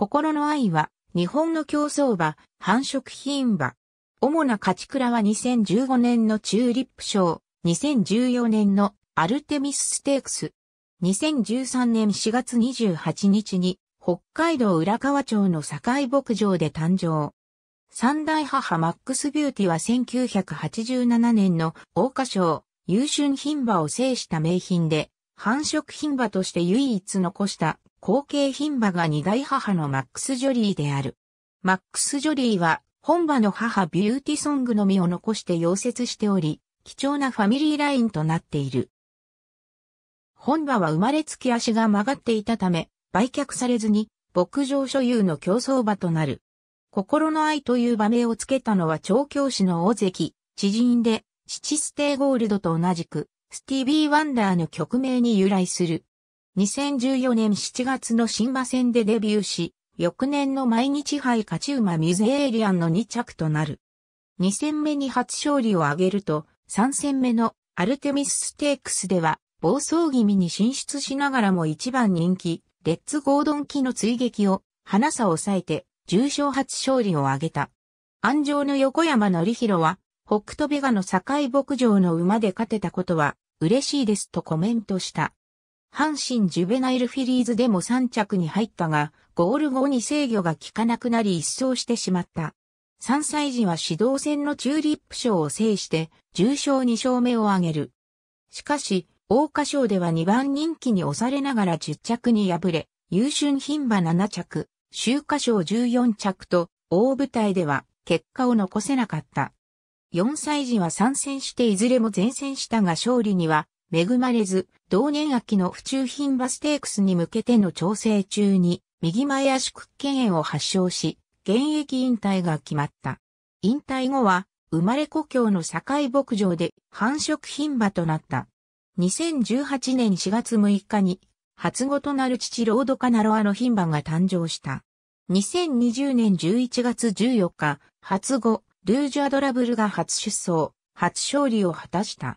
心の愛は、日本の競争馬、繁殖品馬。主な勝ち倉は2015年のチューリップ賞、2014年のアルテミスステークス。2013年4月28日に北海道浦河町の境牧場で誕生。三大母マックスビューティは1987年の桜花賞優秀品馬を制した名品で、繁殖品馬として唯一残した後継牝馬が二代母のマックス・ジョリーである。マックス・ジョリーは、本馬の母ビューティソングのみを残して溶接しており、貴重なファミリーラインとなっている。本馬は生まれつき足が曲がっていたため、売却されずに、牧場所有の競争馬となる。心の愛という馬名をつけたのは調教師の大関、知人で、シチステーゴールドと同じく、スティービー・ワンダーの曲名に由来する、2014年7月の新馬戦でデビューし、翌年の毎日杯勝ち馬ミゼエリアンの2着となる。2戦目に初勝利を挙げると、3戦目のアルテミスステークスでは、暴走気味に進出しながらも一番人気、レッツゴードン機の追撃を、花さを抑えて、重賞初勝利を挙げた。安城の横山則ろは、北斗ベガの境牧場の馬で勝てたことは、嬉しいですとコメントした。阪神ジュベナイルフィリーズでも3着に入ったが、ゴール後に制御が効かなくなり一掃してしまった。3歳児は指導戦のチューリップ賞を制して、重賞2勝目を挙げる。しかし、大花賞では2番人気に押されながら10着に敗れ、優春牝馬7着、秋華賞14着と、大舞台では結果を残せなかった。4歳児は参戦していずれも前線したが勝利には恵まれず、同年秋の府中品馬ステークスに向けての調整中に、右前足屈腱炎を発症し、現役引退が決まった。引退後は、生まれ故郷の境牧場で繁殖品馬となった。2018年4月6日に、初語となる父ロードカナロアの品馬が誕生した。2020年11月14日、初語、ルージュアドラブルが初出走、初勝利を果たした。